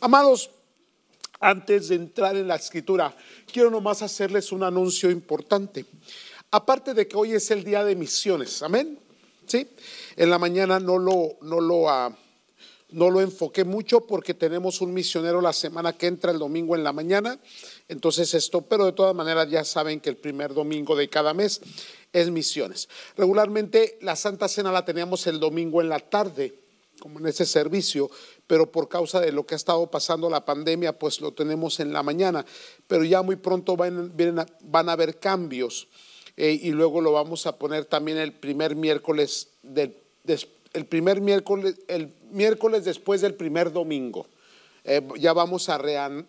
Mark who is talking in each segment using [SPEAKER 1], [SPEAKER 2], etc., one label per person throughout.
[SPEAKER 1] Amados, antes de entrar en la escritura, quiero nomás hacerles un anuncio importante. Aparte de que hoy es el día de misiones, amén. ¿Sí? En la mañana no lo, no lo, ah, no lo enfoqué mucho porque tenemos un misionero la semana que entra, el domingo en la mañana. Entonces esto, pero de todas maneras ya saben que el primer domingo de cada mes es misiones. Regularmente la Santa Cena la teníamos el domingo en la tarde como en ese servicio, pero por causa de lo que ha estado pasando la pandemia, pues lo tenemos en la mañana. Pero ya muy pronto van, a, van haber cambios eh, y luego lo vamos a poner también el primer miércoles del, el primer miércoles, el miércoles después del primer domingo. Eh, ya vamos a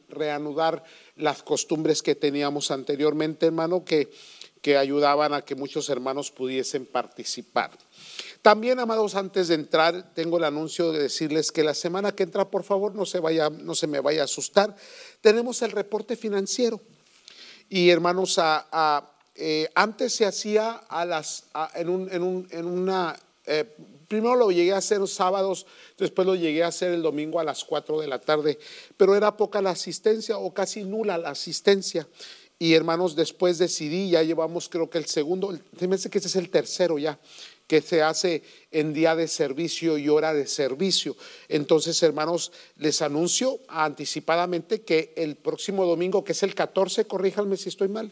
[SPEAKER 1] reanudar las costumbres que teníamos anteriormente, hermano, que, que ayudaban a que muchos hermanos pudiesen participar. También, amados, antes de entrar, tengo el anuncio de decirles que la semana que entra, por favor, no se, vaya, no se me vaya a asustar, tenemos el reporte financiero. Y hermanos, a, eh, antes se hacía a las, en, un, en, un, en, una, eh, primero lo llegué a hacer los sábados, después lo llegué a hacer el domingo a las 4 de la tarde, pero era poca la asistencia o casi nula la asistencia. Y hermanos, después decidí, ya llevamos creo que el segundo, me parece que ese es el tercero ya, que se hace en día de servicio y hora de servicio. Entonces, hermanos, les anuncio anticipadamente que el próximo domingo, que es el 14, corríjanme si estoy mal.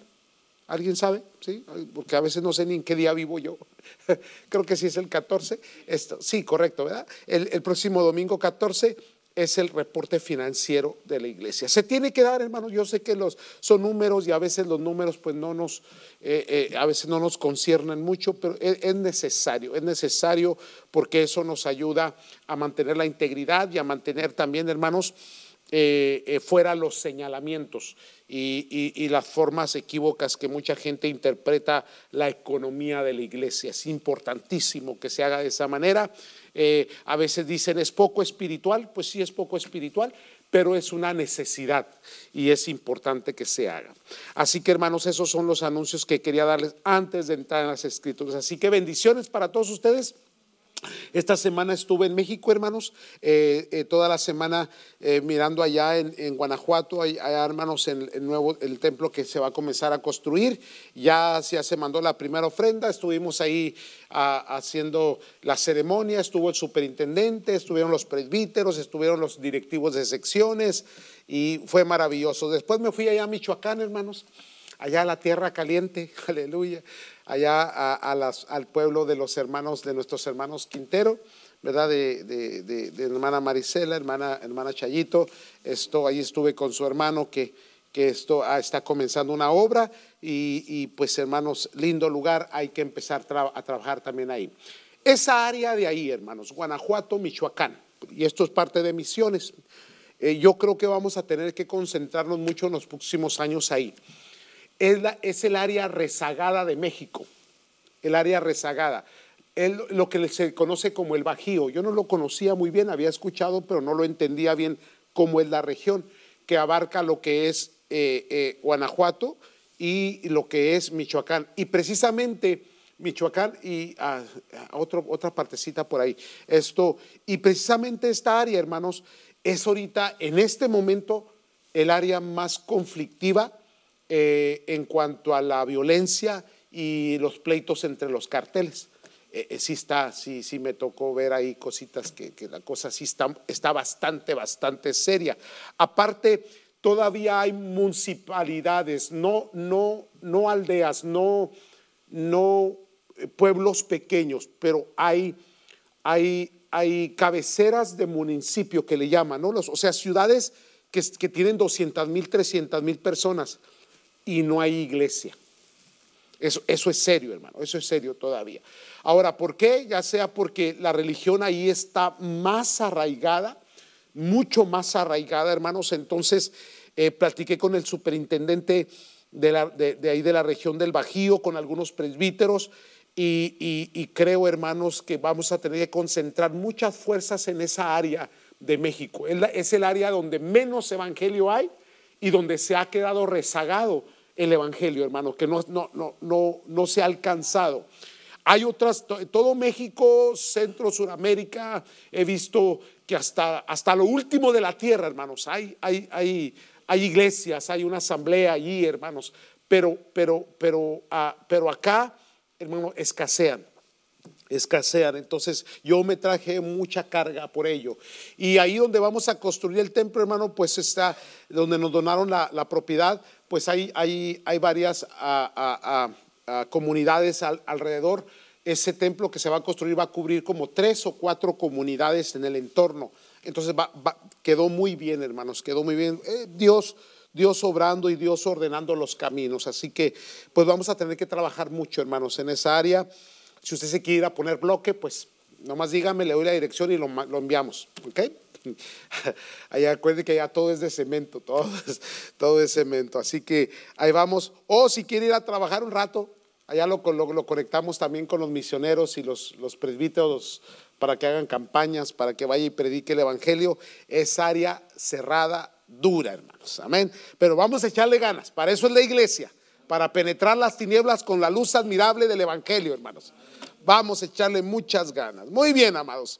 [SPEAKER 1] ¿Alguien sabe? ¿Sí? Porque a veces no sé ni en qué día vivo yo. Creo que sí es el 14. Esto, sí, correcto, ¿verdad? El, el próximo domingo 14 es el reporte financiero de la iglesia. Se tiene que dar, hermanos yo sé que los, son números y a veces los números pues no nos, eh, eh, a veces no nos conciernen mucho, pero es, necesario, es necesario porque eso nos ayuda a mantener la integridad y a mantener también, hermanos, eh, fuera los señalamientos y, las formas equívocas que mucha gente interpreta la economía de la iglesia. Es importantísimo que se haga de esa manera. Eh, a veces dicen es poco espiritual, pues sí es poco espiritual, pero es una necesidad y es importante que se haga. Así que hermanos, esos son los anuncios que quería darles antes de entrar en las escrituras. Así que bendiciones para todos ustedes. Esta semana estuve en México, hermanos, eh, eh, toda la semana eh, mirando allá en, Guanajuato, hay, hermanos, en, el nuevo, el templo que se va a comenzar a construir, ya, ya se mandó la primera ofrenda, estuvimos ahí haciendo la ceremonia, estuvo el superintendente, estuvieron los presbíteros, estuvieron los directivos de secciones y fue maravilloso. Después me fui allá a Michoacán, hermanos allá a la tierra caliente, aleluya, allá al pueblo de los hermanos, de nuestros hermanos Quintero, ¿verdad? De, hermana Marisela, hermana, hermana Chayito, esto, ahí estuve con su hermano que, que esto ah, está comenzando una obra y, pues hermanos, lindo lugar, hay que empezar a trabajar también ahí. Esa área de ahí, hermanos, Guanajuato, Michoacán, y esto es parte de misiones, eh, yo creo que vamos a tener que concentrarnos mucho en los próximos años ahí es, el área rezagada de México, el área rezagada. lo que se conoce como el Bajío. Yo no lo conocía muy bien, había escuchado, pero no lo entendía bien cómo es la región, que abarca lo que es eh, eh, Guanajuato y lo que es Michoacán. Y precisamente Michoacán y ah, ah, otra partecita por ahí. Esto, y precisamente esta área, hermanos, es ahorita, en este momento, el área más conflictiva eh, en cuanto a la violencia y los pleitos entre los carteles. Eh, eh, sí está, sí, me tocó ver ahí cositas que, la cosa sí está, bastante, bastante seria. Aparte, todavía hay municipalidades, no, no, no aldeas, no, no pueblos pequeños, pero hay, hay, hay cabeceras de municipio que le llaman, o sea, ciudades que, que tienen 200 mil, 300 mil personas y no hay iglesia. Eso, eso, es serio, hermano, eso es serio todavía. Ahora, ¿por qué? Ya sea porque la religión ahí está más arraigada, mucho más arraigada, hermanos. Entonces, eh, platiqué con el superintendente de, la, de, ahí de la región del Bajío, con algunos presbíteros, y creo, hermanos, que vamos a tener que concentrar muchas fuerzas en esa área de México. Es el área donde menos evangelio hay y donde se ha quedado rezagado el Evangelio, hermano, que no, no, no, no se ha alcanzado. Hay otras, todo México, Centro, Suramérica, he visto que hasta, hasta lo último de la tierra, hermanos, hay, hay, hay, hay iglesias, hay una asamblea allí, hermanos, pero, pero, pero, ah, pero acá, hermano, escasean escasean. Entonces yo me traje mucha carga por ello. Y ahí donde vamos a construir el templo, hermano, pues está donde nos donaron la, propiedad, pues hay, hay, hay varias comunidades alrededor. Ese templo que se va a construir va a cubrir como tres o cuatro comunidades en el entorno. Entonces quedó muy bien, hermanos, quedó muy bien. Eh, Dios, Dios obrando y Dios ordenando los caminos. Así que, pues vamos a tener que trabajar mucho, hermanos, en esa área. Si usted se quiere ir a poner bloque, pues nomás dígame, le doy la dirección y lo, enviamos. ¿Ok? ahí acuérdense que ya todo es de cemento, todo es, todo cemento. Así que ahí vamos. O si quiere ir a trabajar un rato, allá lo, lo, conectamos también con los misioneros y los, los presbíteros para que hagan campañas, para que vaya y predique el Evangelio. Es área cerrada, dura, hermanos. Amén. Pero vamos a echarle ganas. Para eso es la iglesia, para penetrar las tinieblas con la luz admirable del Evangelio, hermanos. Vamos a echarle muchas ganas. Muy bien, amados.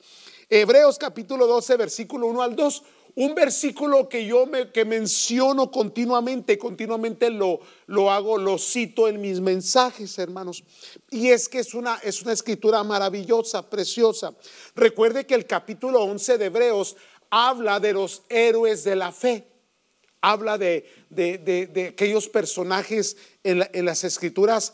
[SPEAKER 1] Hebreos capítulo 12, versículo 1 al 2. Un versículo que yo me, que menciono continuamente, continuamente lo, lo hago, lo cito en mis mensajes, hermanos. Y es que es una, es una escritura maravillosa, preciosa. Recuerde que el capítulo 11 de Hebreos habla de los héroes de la fe habla de, de, de, aquellos personajes en, las escrituras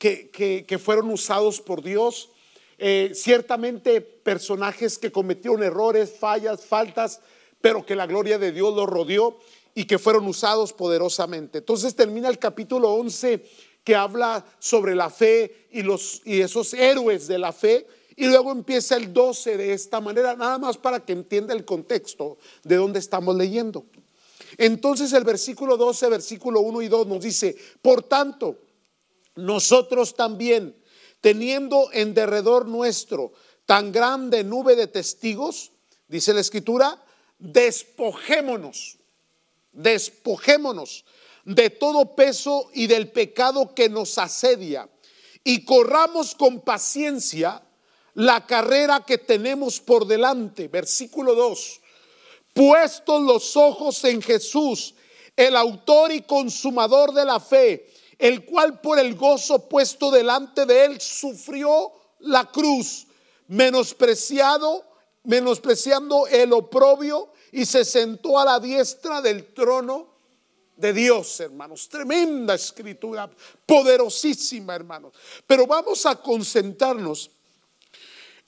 [SPEAKER 1] que, fueron usados por Dios. Eh, ciertamente personajes que cometieron errores, fallas, faltas, pero que la gloria de Dios los rodeó y que fueron usados poderosamente. Entonces termina el capítulo 11 que habla sobre la fe y, los, y esos héroes de la fe. Y luego empieza el 12 de esta manera, nada más para que entienda el contexto de donde estamos leyendo. Entonces el versículo 12, versículo 1 y 2 nos dice, por tanto, nosotros también, teniendo en derredor nuestro tan grande nube de testigos, dice la escritura, despojémonos, despojémonos de todo peso y del pecado que nos asedia y corramos con paciencia la carrera que tenemos por delante. Versículo 2. Puestos los ojos en Jesús, el autor y consumador de la fe, el cual por el gozo puesto delante de él sufrió la cruz, menospreciado, menospreciando el oprobio y se sentó a la diestra del trono de Dios, hermanos. Tremenda escritura, poderosísima, hermanos. Pero vamos a concentrarnos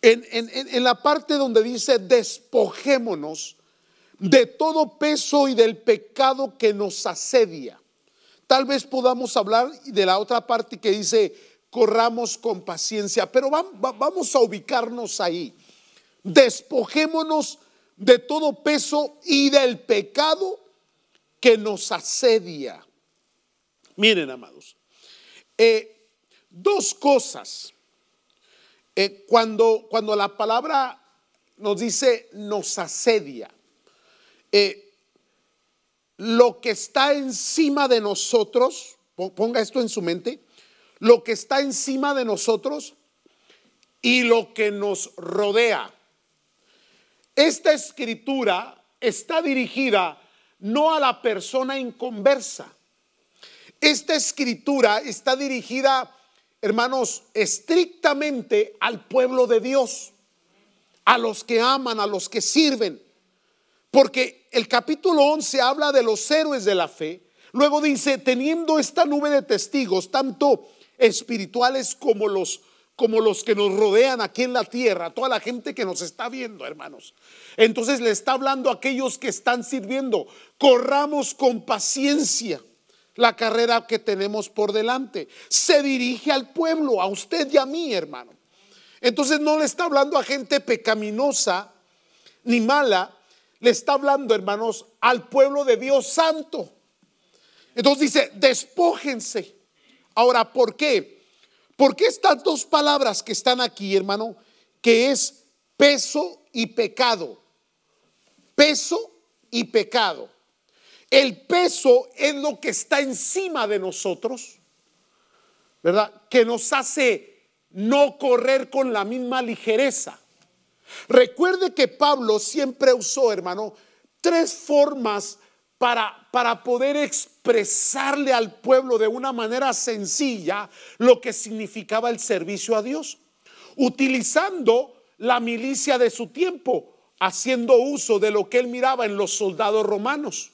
[SPEAKER 1] en, en, la parte donde dice, despojémonos de todo peso y del pecado que nos asedia. Tal vez podamos hablar de la otra parte que dice, corramos con paciencia, pero vamos a ubicarnos ahí. Despojémonos de todo peso y del pecado que nos asedia. Miren, amados, eh, dos cosas. Eh, cuando, cuando la palabra nos dice nos asedia, eh, lo que está encima de nosotros, ponga esto en su mente, lo que está encima de nosotros y lo que nos rodea. Esta escritura está dirigida no a la persona en conversa. Esta escritura está dirigida, hermanos, estrictamente al pueblo de Dios, a los que aman, a los que sirven, porque el capítulo 11 habla de los héroes de la fe. Luego dice, teniendo esta nube de testigos, tanto espirituales como los, como los que nos rodean aquí en la tierra, toda la gente que nos está viendo, hermanos. Entonces le está hablando a aquellos que están sirviendo, corramos con paciencia la carrera que tenemos por delante. Se dirige al pueblo, a usted y a mí, hermano. Entonces no le está hablando a gente pecaminosa ni mala, le está hablando, hermanos, al pueblo de Dios santo. Entonces dice, despójense. Ahora, ¿por qué? Porque estas dos palabras que están aquí, hermano, que es peso y pecado. Peso y pecado. El peso es lo que está encima de nosotros, ¿verdad? Que nos hace no correr con la misma ligereza. Recuerde que Pablo siempre usó, hermano, tres formas para, poder expresarle al pueblo de una manera sencilla lo que significaba el servicio a Dios, utilizando la milicia de su tiempo, haciendo uso de lo que él miraba en los soldados romanos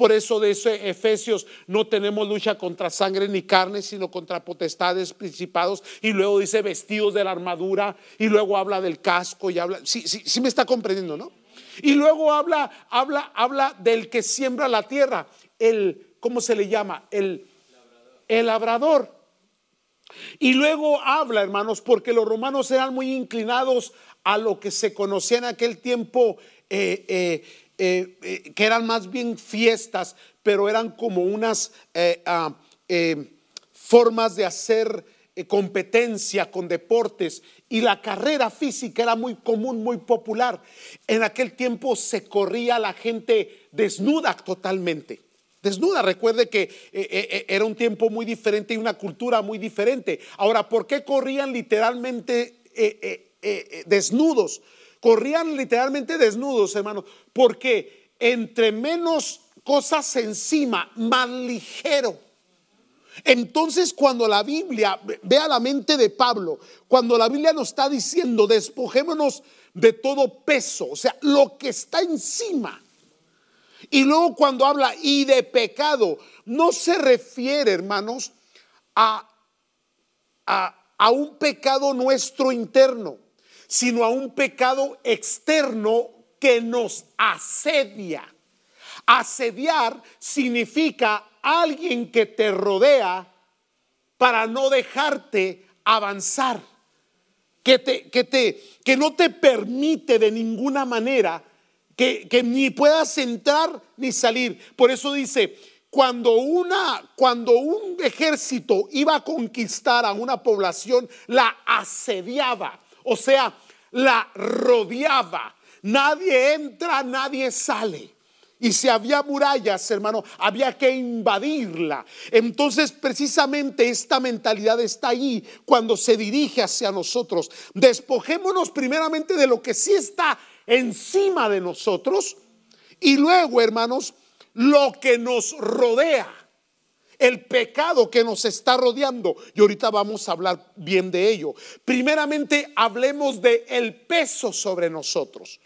[SPEAKER 1] por eso de Efesios no tenemos lucha contra sangre ni carne, sino contra potestades, principados. Y luego dice vestidos de la armadura. Y luego habla del casco y habla. Sí, sí, sí me está comprendiendo, ¿no? Y luego habla, habla, habla del que siembra la tierra. El, ¿cómo se le llama? El labrador. El labrador. Y luego habla, hermanos, porque los romanos eran muy inclinados a lo que se conocía en aquel tiempo eh, eh, eh, eh, que eran más bien fiestas, pero eran como unas eh, ah, formas de hacer competencia con deportes y la carrera física era muy común, muy popular. En aquel tiempo se corría la gente desnuda totalmente. Desnuda, recuerde que era un tiempo muy diferente y una cultura muy diferente. Ahora, ¿por qué corrían literalmente desnudos? Corrían literalmente desnudos, hermanos porque entre menos cosas encima, más ligero. Entonces cuando la Biblia, vea la mente de Pablo, cuando la Biblia nos está diciendo, despojémonos de todo peso, o sea, lo que está encima. Y luego cuando habla y de pecado, no se refiere, hermanos, a, a un pecado nuestro interno sino a un pecado externo que nos asedia. Asediar significa alguien que te rodea para no dejarte avanzar, que, no te permite de ninguna manera que, que, ni puedas entrar ni salir. Por eso dice, cuando, una, cuando un ejército iba a conquistar a una población, la asediaba o sea, la rodeaba. Nadie entra, nadie sale. Y si había murallas, hermano, había que invadirla. Entonces, precisamente esta mentalidad está ahí cuando se dirige hacia nosotros. Despojémonos primeramente de lo que sí está encima de nosotros y luego, hermanos, lo que nos rodea el pecado que nos está rodeando. Y ahorita vamos a hablar bien de ello. Primeramente, hablemos de el peso sobre nosotros.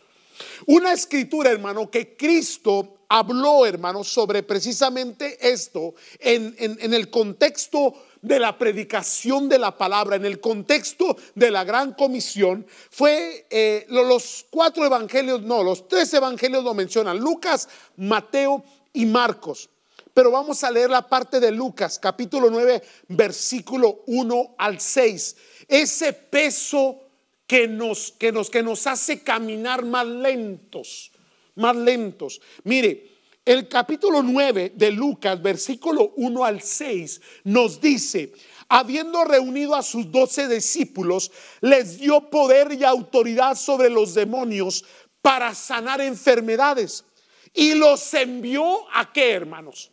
[SPEAKER 1] Una escritura, hermano, que Cristo habló, hermano, sobre precisamente esto en, el contexto de la predicación de la palabra, en el contexto de la gran comisión, fue eh, los cuatro evangelios, no, los tres evangelios lo mencionan, Lucas, Mateo y Marcos pero vamos a leer la parte de Lucas, capítulo 9, versículo 1 al 6. Ese peso que nos, que nos, que nos hace caminar más lentos, más lentos. Mire, el capítulo 9 de Lucas, versículo 1 al 6, nos dice, habiendo reunido a sus doce discípulos, les dio poder y autoridad sobre los demonios para sanar enfermedades. Y los envió a qué, hermanos?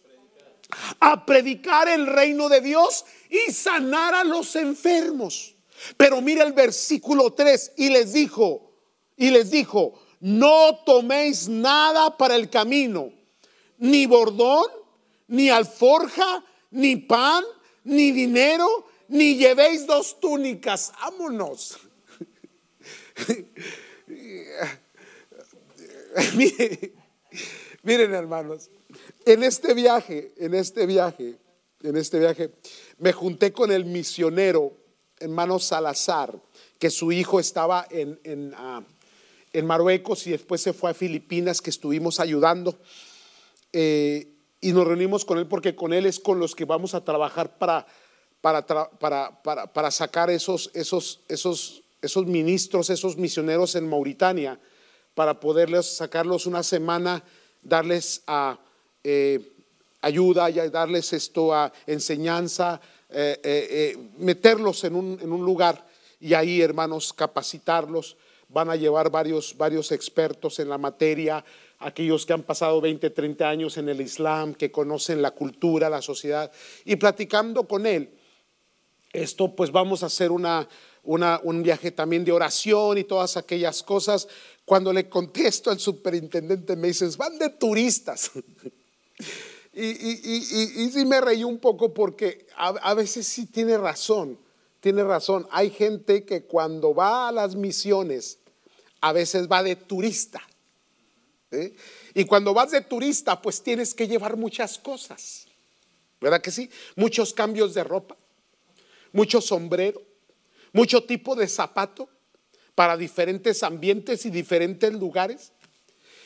[SPEAKER 1] a predicar el reino de Dios y sanar a los enfermos. Pero mira el versículo 3 y les dijo, y les dijo, no toméis nada para el camino, ni bordón, ni alforja, ni pan, ni dinero, ni llevéis dos túnicas. Vámonos. miren, miren hermanos, en este viaje, en este viaje, en este viaje, me junté con el misionero hermano Salazar, que su hijo estaba en, ah, en, Marruecos y después se fue a Filipinas, que estuvimos ayudando. Eh, y nos reunimos con él porque con él es con los que vamos a trabajar para, para, para, para, sacar esos, esos, esos, esos ministros, esos misioneros en Mauritania, para poderles sacarlos una semana, darles a... Eh, ayuda, y darles esto a enseñanza, eh, eh, meterlos en un, en un, lugar y ahí, hermanos, capacitarlos. Van a llevar varios, varios expertos en la materia, aquellos que han pasado 20, 30 años en el Islam, que conocen la cultura, la sociedad, y platicando con él. Esto pues vamos a hacer una, una, un viaje también de oración y todas aquellas cosas. Cuando le contesto al superintendente me dicen van de turistas. Y, y, me reí un poco porque a, veces sí tiene razón, tiene razón. Hay gente que cuando va a las misiones, a veces va de turista. ¿eh? Y cuando vas de turista, pues tienes que llevar muchas cosas. ¿Verdad que sí? Muchos cambios de ropa, mucho sombrero, mucho tipo de zapato para diferentes ambientes y diferentes lugares.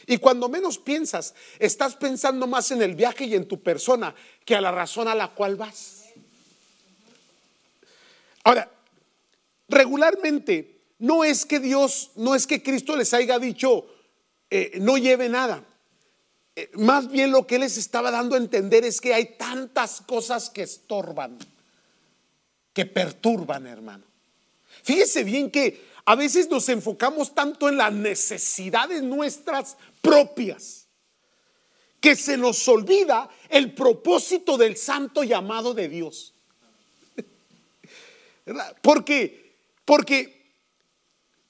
[SPEAKER 1] Y cuando menos piensas, estás pensando más en el viaje y en tu persona que a la razón a la cual vas. Ahora, regularmente no es que Dios, no es que Cristo les haya dicho, eh, no lleve nada. Eh, más bien lo que les estaba dando a entender es que hay tantas cosas que estorban, que perturban, hermano. Fíjese bien que a veces nos enfocamos tanto en las necesidades nuestras propias que se nos olvida el propósito del santo llamado de Dios. Porque, porque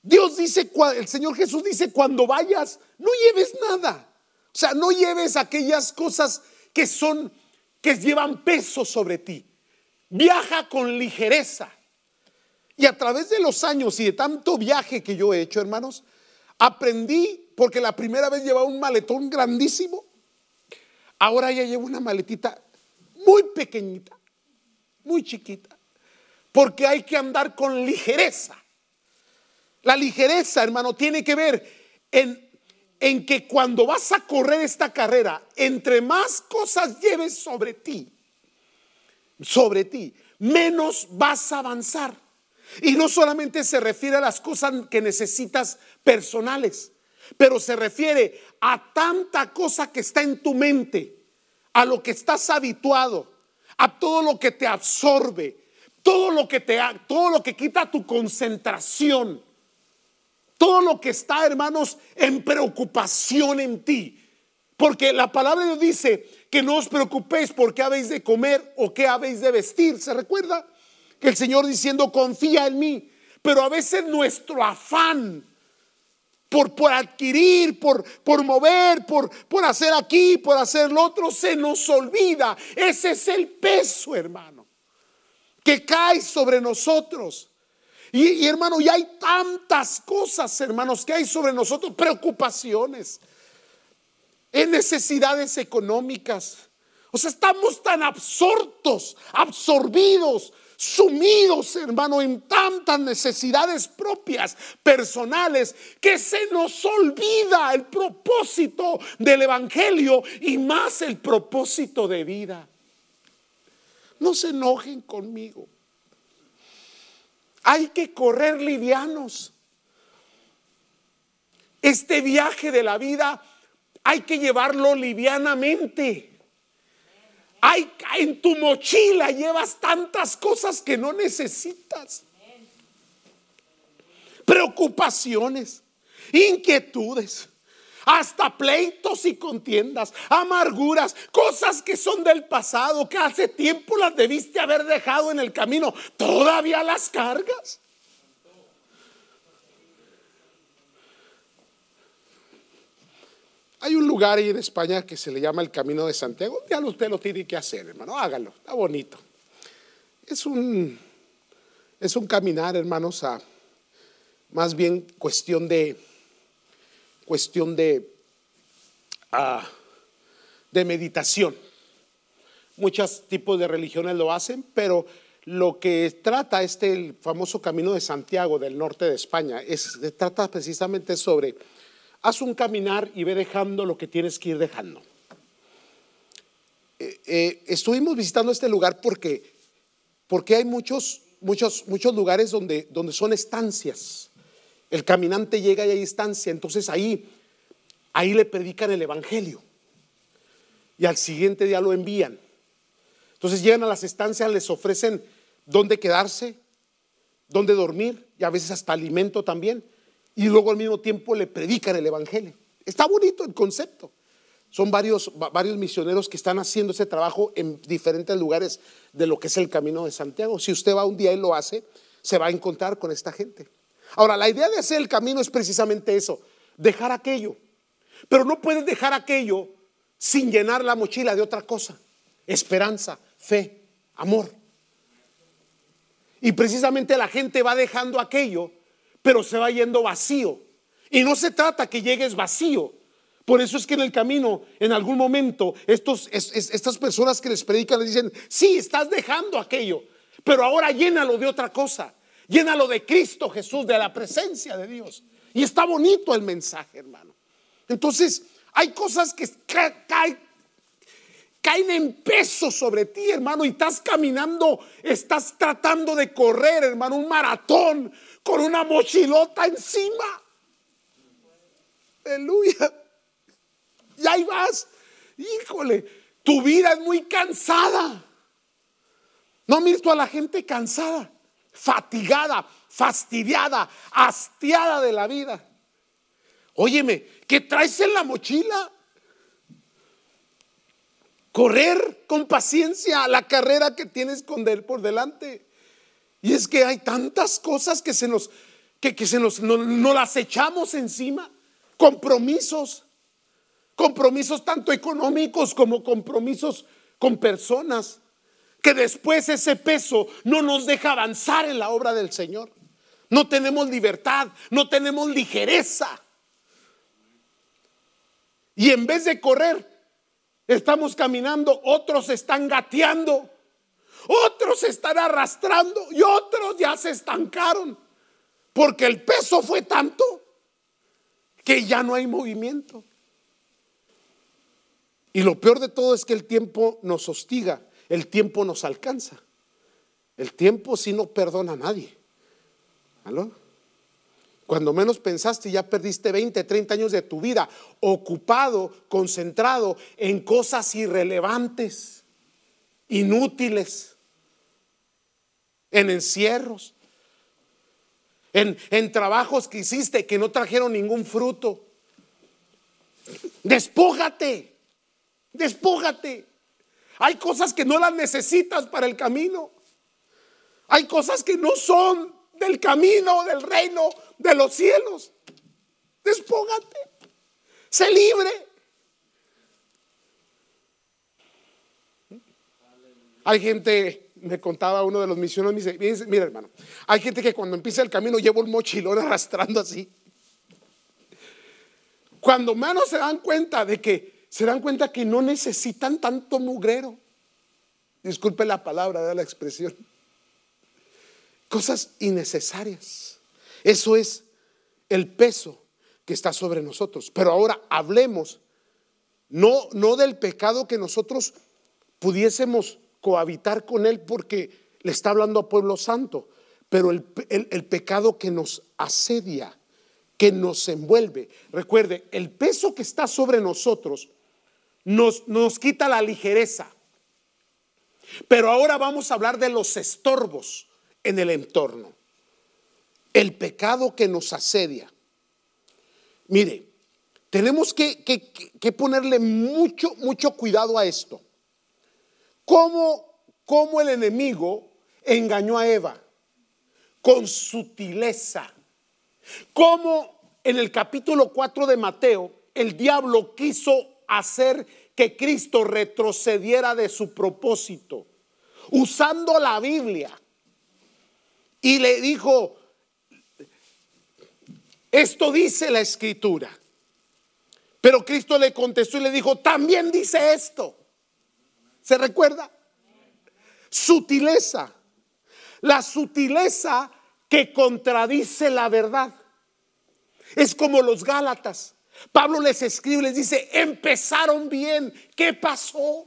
[SPEAKER 1] Dios dice, el Señor Jesús dice, cuando vayas, no lleves nada. O sea, no lleves aquellas cosas que son, que llevan peso sobre ti. Viaja con ligereza. Y a través de los años y de tanto viaje que yo he hecho, hermanos, aprendí, porque la primera vez llevaba un maletón grandísimo, ahora ya llevo una maletita muy pequeñita, muy chiquita, porque hay que andar con ligereza. La ligereza, hermano, tiene que ver en, en que cuando vas a correr esta carrera, entre más cosas lleves sobre ti, sobre ti, menos vas a avanzar. Y no solamente se refiere a las cosas que necesitas personales, pero se refiere a tanta cosa que está en tu mente, a lo que estás habituado, a todo lo que te absorbe, todo lo que te todo lo que quita tu concentración, todo lo que está, hermanos, en preocupación en ti. Porque la palabra dice que no os preocupéis por qué habéis de comer o qué habéis de vestir, ¿se recuerda? El Señor diciendo, confía en mí. Pero a veces nuestro afán por, por adquirir, por, por mover, por, por hacer aquí, por hacer lo otro, se nos olvida. Ese es el peso, hermano, que cae sobre nosotros. Y, hermano, y hay tantas cosas, hermanos, que hay sobre nosotros, preocupaciones, en eh, necesidades económicas. O sea, estamos tan absortos, absorbidos sumidos, hermano, en tantas necesidades propias, personales, que se nos olvida el propósito del Evangelio y más el propósito de vida. No se enojen conmigo. Hay que correr livianos. Este viaje de la vida hay que llevarlo livianamente en tu mochila llevas tantas cosas que no necesitas. Preocupaciones, inquietudes, hasta pleitos y contiendas, amarguras, cosas que son del pasado, que hace tiempo las debiste haber dejado en el camino. Todavía las cargas. Hay un lugar ahí en España que se le llama el Camino de Santiago. Ya usted lo tiene que hacer, hermano. Hágalo. Está bonito. Es un, es un caminar, hermanos, a más bien cuestión de cuestión de ah, de meditación. Muchos tipos de religiones lo hacen, pero lo que trata este famoso camino de Santiago del norte de España es trata precisamente sobre haz un caminar y ve dejando lo que tienes que ir dejando. Eh, eh, estuvimos visitando este lugar porque, porque hay muchos, muchos, muchos lugares donde, donde son estancias. El caminante llega y hay estancia, entonces ahí, ahí le predican el Evangelio. Y al siguiente día lo envían. Entonces llegan a las estancias, les ofrecen dónde quedarse, dónde dormir y a veces hasta alimento también y luego al mismo tiempo le predican el Evangelio. Está bonito el concepto. Son varios, varios misioneros que están haciendo ese trabajo en diferentes lugares de lo que es el camino de Santiago. Si usted va un día y lo hace, se va a encontrar con esta gente. Ahora, la idea de hacer el camino es precisamente eso, dejar aquello. Pero no puedes dejar aquello sin llenar la mochila de otra cosa. Esperanza, fe, amor. Y precisamente la gente va dejando aquello pero se va yendo vacío. Y no se trata que llegues vacío. Por eso es que en el camino, en algún momento, estos, estas personas que les predican les dicen, sí, estás dejando aquello, pero ahora llénalo de otra cosa. Llénalo de Cristo Jesús, de la presencia de Dios. Y está bonito el mensaje, hermano. Entonces, hay cosas que caen caen en peso sobre ti, hermano, y estás caminando, estás tratando de correr, hermano, un maratón con una mochilota encima. Aleluya. Y ahí vas. Híjole, tu vida es muy cansada. No mires tú a la gente cansada, fatigada, fastidiada, hastiada de la vida. Óyeme, ¿qué traes en la mochila? correr con paciencia la carrera que tienes con por delante. Y es que hay tantas cosas que se nos, que, se nos, no las echamos encima. Compromisos, compromisos tanto económicos como compromisos con personas, que después ese peso no nos deja avanzar en la obra del Señor. No tenemos libertad, no tenemos ligereza. Y en vez de correr, Estamos caminando, otros están gateando, otros están arrastrando y otros ya se estancaron. Porque el peso fue tanto que ya no hay movimiento. Y lo peor de todo es que el tiempo nos hostiga, el tiempo nos alcanza. El tiempo sí no perdona a nadie. ¿Aló? Cuando menos pensaste, ya perdiste 20, 30 años de tu vida ocupado, concentrado en cosas irrelevantes, inútiles, en encierros, en, trabajos que hiciste que no trajeron ningún fruto. Despójate, despójate. Hay cosas que no las necesitas para el camino. Hay cosas que no son del camino del reino de los cielos. Despóngate, sé libre. Hay gente, me contaba uno de los misioneros, me dice, mira hermano, hay gente que cuando empieza el camino lleva un mochilón arrastrando así. Cuando manos se dan cuenta de que, se dan cuenta que no necesitan tanto mugrero. Disculpe la palabra, De la expresión cosas innecesarias. Eso es el peso que está sobre nosotros. Pero ahora hablemos no, no del pecado que nosotros pudiésemos cohabitar con él porque le está hablando a pueblo santo, pero el, pecado que nos asedia, que nos envuelve. Recuerde, el peso que está sobre nosotros nos, nos quita la ligereza. Pero ahora vamos a hablar de los estorbos, en el entorno. El pecado que nos asedia. Mire, tenemos que, ponerle mucho, mucho cuidado a esto. como ¿Cómo el enemigo engañó a Eva? Con sutileza. como en el capítulo 4 de Mateo el diablo quiso hacer que Cristo retrocediera de su propósito? Usando la Biblia y le dijo, esto dice la escritura. Pero Cristo le contestó y le dijo, también dice esto. ¿Se recuerda? Sutileza. La sutileza que contradice la verdad. Es como los Gálatas. Pablo les escribe, les dice, empezaron bien. ¿Qué pasó?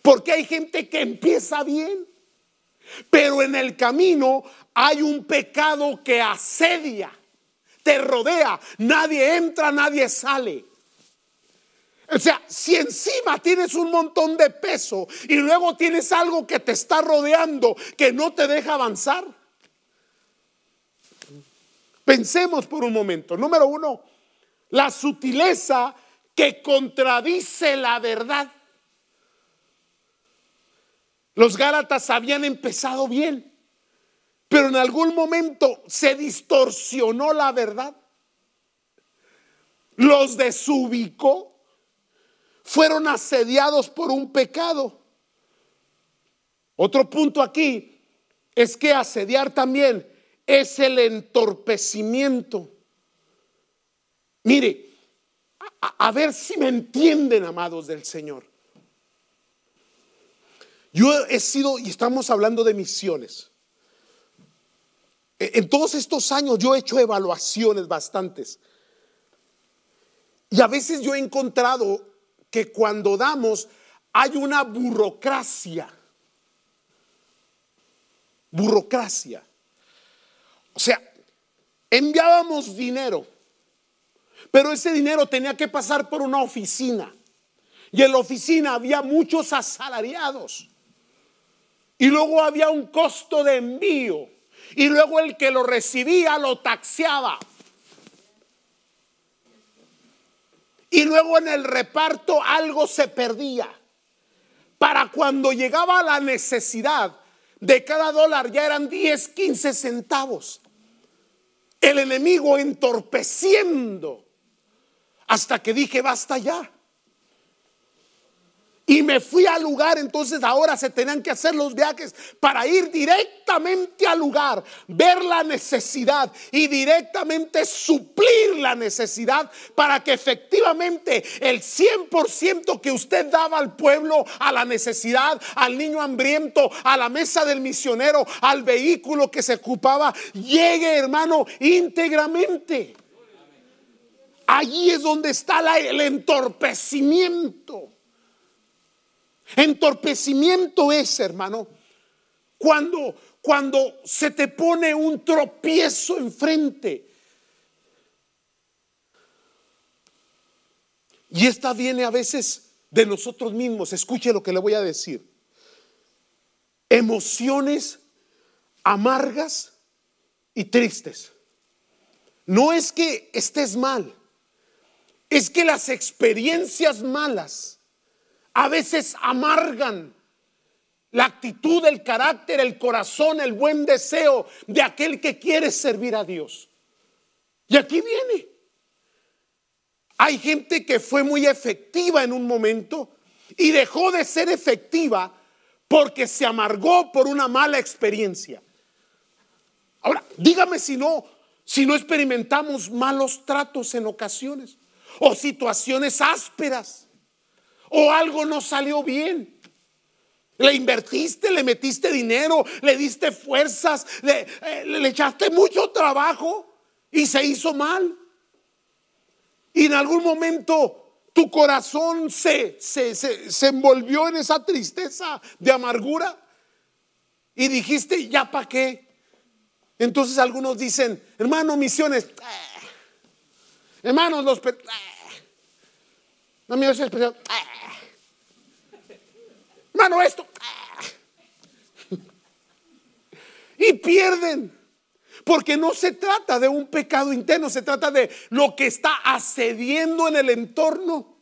[SPEAKER 1] Porque hay gente que empieza bien pero en el camino hay un pecado que asedia, te rodea, nadie entra, nadie sale. O sea, si encima tienes un montón de peso y luego tienes algo que te está rodeando que no te deja avanzar. Pensemos por un momento. Número uno, la sutileza que contradice la verdad. Los Gálatas habían empezado bien, pero en algún momento se distorsionó la verdad. Los desubicó, fueron asediados por un pecado. Otro punto aquí es que asediar también es el entorpecimiento. Mire, a, a, ver si me entienden, amados del Señor. Yo he sido, y estamos hablando de misiones. E, en todos estos años yo he hecho evaluaciones bastantes. Y a veces yo he encontrado que cuando damos hay una burocracia. Burocracia. O sea, enviábamos dinero, pero ese dinero tenía que pasar por una oficina. Y en la oficina había muchos asalariados. Y luego había un costo de envío. Y luego el que lo recibía lo taxeaba. Y luego en el reparto algo se perdía. Para cuando llegaba la necesidad de cada dólar ya eran 10, 15 centavos. El enemigo entorpeciendo hasta que dije, basta ya. Y me fui al lugar, entonces ahora se tenían que hacer los viajes para ir directamente al lugar, ver la necesidad y directamente suplir la necesidad para que efectivamente el 100% que usted daba al pueblo, a la necesidad, al niño hambriento, a la mesa del misionero, al vehículo que se ocupaba, llegue hermano íntegramente. Allí es donde está el entorpecimiento. Entorpecimiento es, hermano, cuando, cuando se te pone un tropiezo enfrente. Y esta viene a veces de nosotros mismos. Escuche lo que le voy a decir. Emociones amargas y tristes. No es que estés mal, es que las experiencias malas a veces amargan la actitud, el carácter, el corazón, el buen deseo de aquel que quiere servir a Dios. Y aquí viene. Hay gente que fue muy efectiva en un momento y dejó de ser efectiva porque se amargó por una mala experiencia. Ahora, dígame si no, si no experimentamos malos tratos en ocasiones o situaciones ásperas o algo no salió bien. Le invertiste, le metiste dinero, le diste fuerzas, eh, le, echaste mucho trabajo y se hizo mal. Y en algún momento tu corazón se, se, envolvió en esa tristeza de amargura y dijiste, ¿ya para qué? Entonces algunos dicen, hermano, misiones, eh, hermanos, los... Eh, no, especial mano esto. Y pierden. Porque no se trata de un pecado interno, se trata de lo que está accediendo en el entorno.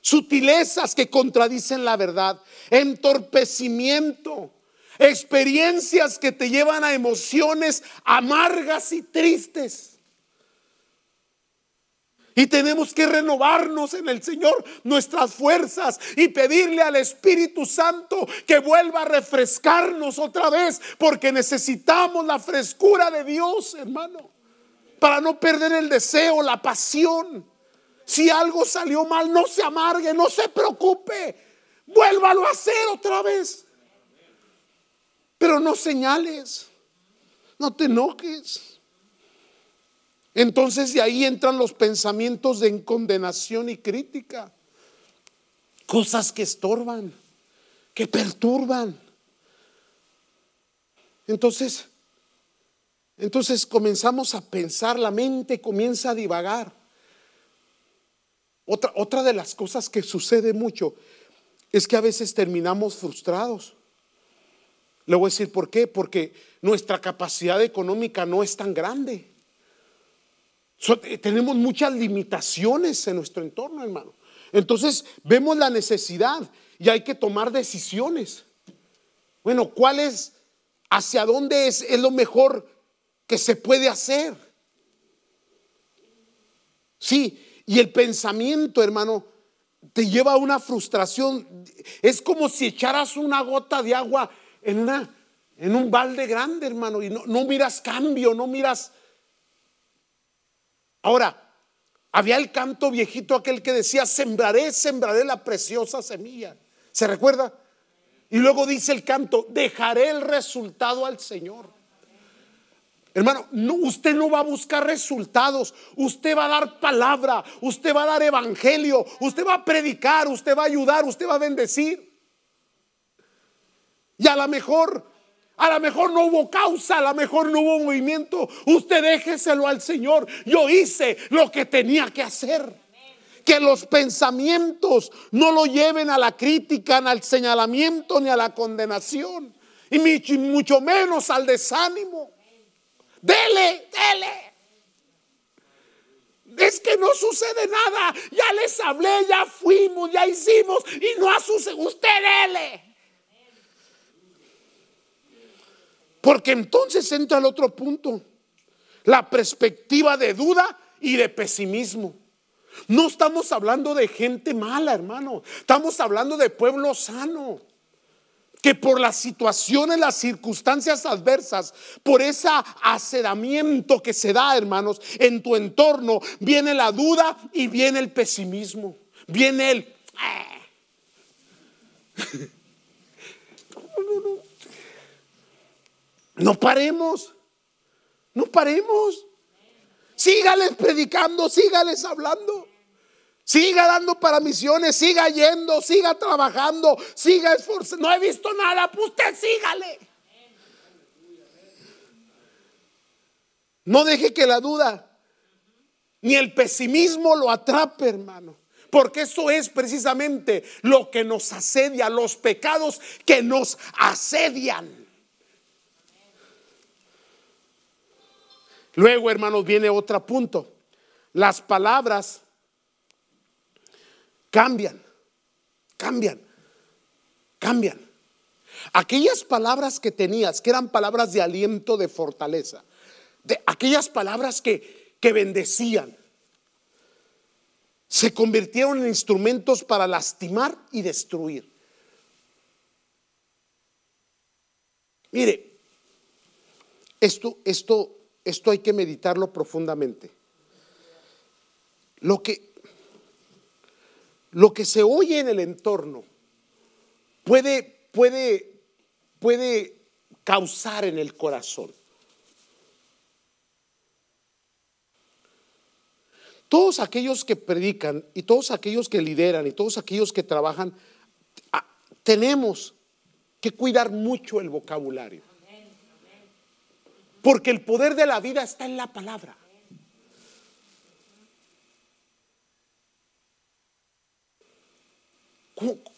[SPEAKER 1] Sutilezas que contradicen la verdad, entorpecimiento, experiencias que te llevan a emociones amargas y tristes. Y tenemos que renovarnos en el Señor nuestras fuerzas y pedirle al Espíritu Santo que vuelva a refrescarnos otra vez, porque necesitamos la frescura de Dios, hermano, para no perder el deseo, la pasión. Si algo salió mal, no se amargue, no se preocupe, vuélvalo a hacer otra vez. Pero no señales, no te enojes. Entonces de ahí entran los pensamientos de condenación y crítica. Cosas que estorban, que perturban. Entonces, entonces comenzamos a pensar, la mente comienza a divagar. Otra, otra de las cosas que sucede mucho es que a veces terminamos frustrados. Le voy a decir por qué, porque nuestra capacidad económica no es tan grande. Eh, tenemos muchas limitaciones en nuestro entorno, hermano. Entonces vemos la necesidad y hay que tomar decisiones. Bueno, ¿cuál es, hacia dónde es, lo mejor que se puede hacer? Sí, y el pensamiento, hermano, te lleva a una frustración. Es como si echaras una gota de agua en, una, en un balde grande, hermano, y no miras cambio, no miras Ahora, había el canto viejito aquel que decía, sembraré, sembraré la preciosa semilla. ¿Se recuerda? Y luego dice el canto, dejaré el resultado al Señor. Hermano, usted no va a buscar resultados, usted va a dar palabra, usted va a dar evangelio, usted va a predicar, usted va a ayudar, usted va a bendecir. Y a lo mejor a lo mejor no hubo causa, a lo mejor no hubo movimiento. Usted déjeselo al Señor. Yo hice lo que tenía que hacer que los pensamientos no lo lleven a la crítica, ni al señalamiento, ni a la condenación, y mucho menos al desánimo. Dele, dele. Es que no sucede nada. Ya les hablé, ya fuimos, ya hicimos, y no ha sucedido. Usted dele. Porque entonces entra el otro punto, la perspectiva de duda y de pesimismo. No estamos hablando de gente mala, hermano. Estamos hablando de pueblo sano. Que por las situaciones, las circunstancias adversas, por ese acedamiento que se da, hermanos, en tu entorno, viene la duda y viene el pesimismo. Viene el... Ah". No paremos. No paremos. Sígales predicando, sígales hablando. Siga dando para misiones, siga yendo, siga trabajando, siga esforzando. No he visto nada, pues usted sígale. No deje que la duda ni el pesimismo lo atrape, hermano. Porque eso es precisamente lo que nos asedia, los pecados que nos asedian. Luego, hermanos, viene otro punto. Las palabras cambian, cambian, cambian. Aquellas palabras que tenías, que eran palabras de aliento, de fortaleza, de aquellas palabras que, que bendecían, se convirtieron en instrumentos para lastimar y destruir. Mire, esto, esto esto hay que meditarlo profundamente. Lo que, lo que se oye en el entorno puede, puede, puede causar en el corazón. Todos aquellos que predican y todos aquellos que lideran y todos aquellos que trabajan, ah, tenemos que cuidar mucho el vocabulario. Porque el poder de la vida está en la palabra.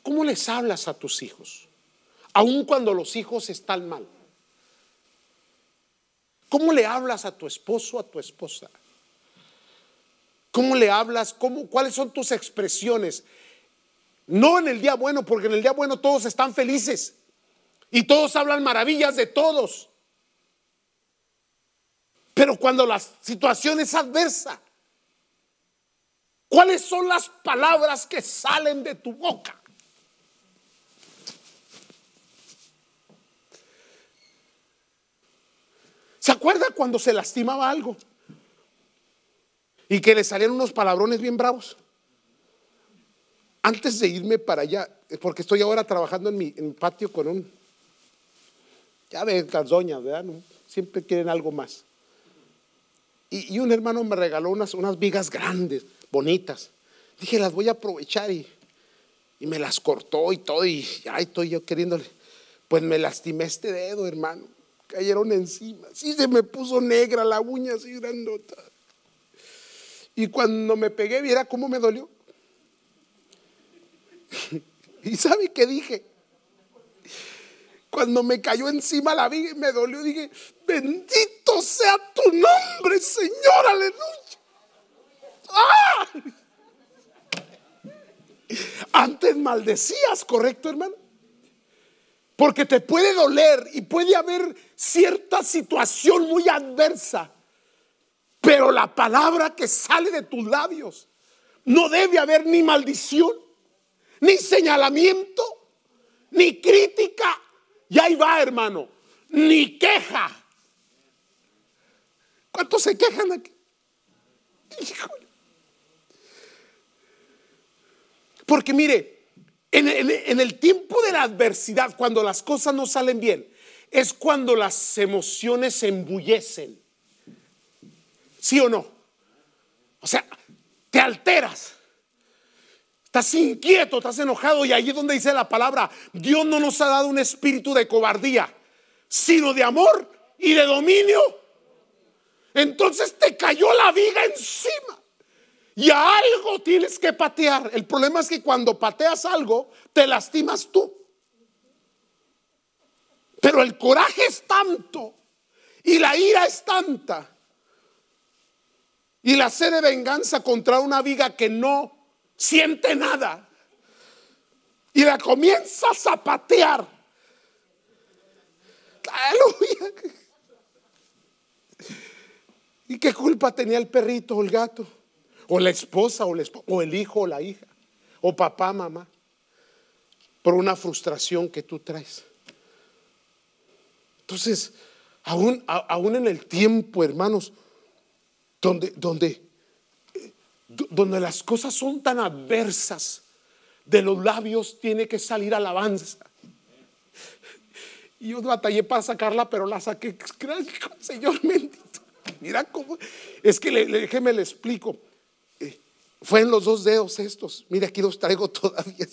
[SPEAKER 1] ¿Cómo, les hablas a tus hijos? Aun cuando los hijos están mal. ¿Cómo le hablas a tu esposo, a tu esposa? ¿Cómo le hablas? ¿Cómo, ¿Cuáles son tus expresiones? No en el día bueno, porque en el día bueno todos están felices y todos hablan maravillas de todos. Pero cuando la situación es adversa, ¿cuáles son las palabras que salen de tu boca? ¿Se acuerda cuando se lastimaba algo? Y que le salían unos palabrones bien bravos. Antes de irme para allá, porque estoy ahora trabajando en mi, patio con un... Ya ven, las doñas, ¿verdad? siempre quieren algo más. Y, un hermano me regaló unas, unas vigas grandes, bonitas. Dije, las voy a aprovechar y, me las cortó y todo. Y ay, estoy yo queriéndole. Pues me lastimé este dedo, hermano. Cayeron encima. Sí, se me puso negra la uña así grandota. Y cuando me pegué, viera cómo me dolió. ¿Y sabe qué dije? Cuando me cayó encima la viga y me dolió, dije, bendito sea tu nombre, Señor, aleluya. ¡Ah! Antes maldecías, ¿correcto, hermano? Porque te puede doler y puede haber cierta situación muy adversa. Pero la palabra que sale de tus labios no debe haber ni maldición, ni señalamiento, ni crítica y ahí va, hermano. Ni queja. ¿Cuántos se quejan aquí? Porque mire, en el, en el tiempo de la adversidad, cuando las cosas no salen bien, es cuando las emociones se embullecen. ¿Sí o no? O sea, te alteras Estás inquieto, estás enojado y ahí es donde dice la palabra, Dios no nos ha dado un espíritu de cobardía, sino de amor y de dominio. Entonces te cayó la viga encima y a algo tienes que patear. El problema es que cuando pateas algo, te lastimas tú. Pero el coraje es tanto y la ira es tanta y la sed de venganza contra una viga que no siente nada. Y la comienza a zapatear. Aleluya. ¿Y qué culpa tenía el perrito o el gato? O la esposa o, o el hijo o la hija. O papá, mamá. Por una frustración que tú traes. Entonces, aún, aún en el tiempo, hermanos, donde, donde donde las cosas son tan adversas, de los labios tiene que salir alabanza. Y yo batallé para sacarla, pero la saqué. Señor bendito. Mira cómo. Es que le, déjeme le explico. Eh, fue en los dos dedos estos. Mira, aquí los traigo todavía.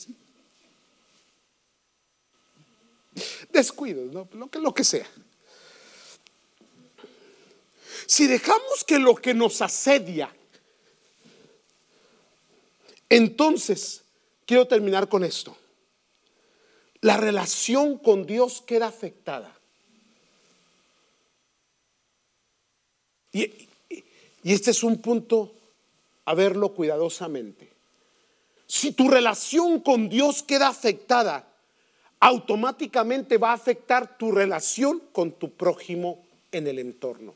[SPEAKER 1] Descuido lo, que, lo que sea. Si dejamos que lo que nos asedia entonces, quiero terminar con esto. La relación con Dios queda afectada. Y, este es un punto a verlo cuidadosamente. Si tu relación con Dios queda afectada, automáticamente va a afectar tu relación con tu prójimo en el entorno.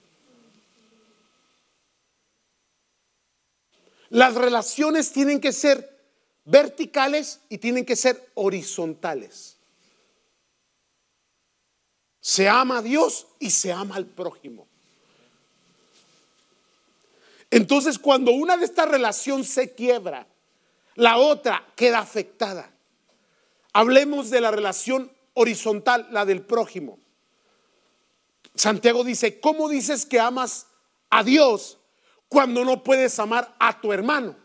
[SPEAKER 1] Las relaciones tienen que ser verticales y tienen que ser horizontales. Se ama a Dios y se ama al prójimo. Entonces cuando una de estas relaciones se quiebra, la otra queda afectada. Hablemos de la relación horizontal, la del prójimo. Santiago dice, ¿cómo dices que amas a Dios cuando no puedes amar a tu hermano.